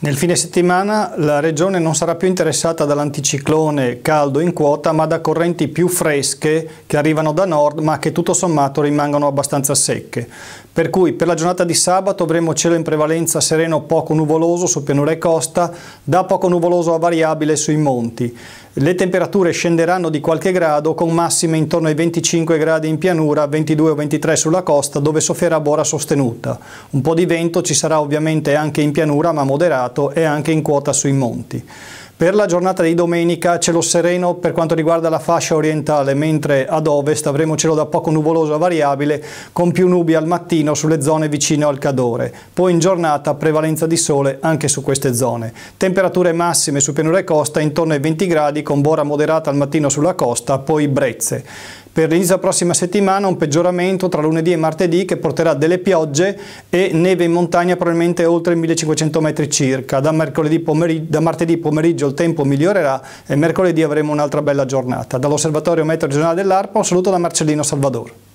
Nel fine settimana la regione non sarà più interessata dall'anticiclone caldo in quota ma da correnti più fresche che arrivano da nord ma che tutto sommato rimangono abbastanza secche. Per cui per la giornata di sabato avremo cielo in prevalenza sereno poco nuvoloso su pianura e costa, da poco nuvoloso a variabile sui monti le temperature scenderanno di qualche grado con massime intorno ai 25 gradi in pianura, 22 o 23 sulla costa dove soffierà bora sostenuta. Un po' di vento ci sarà ovviamente anche in pianura ma moderato e anche in quota sui monti. Per la giornata di domenica cielo sereno per quanto riguarda la fascia orientale, mentre ad ovest avremo cielo da poco nuvoloso a variabile con più nubi al mattino sulle zone vicine al Cadore. Poi in giornata prevalenza di sole anche su queste zone. Temperature massime su pianura e costa intorno ai 20 gradi con bora moderata al mattino sulla costa, poi brezze per l'inizio della prossima settimana un peggioramento tra lunedì e martedì che porterà delle piogge e neve in montagna probabilmente oltre 1500 metri circa. Da, pomeriggio, da martedì pomeriggio il tempo migliorerà e mercoledì avremo un'altra bella giornata. Dall'Osservatorio Meteo Regionale dell'ARPA un saluto da Marcellino Salvador.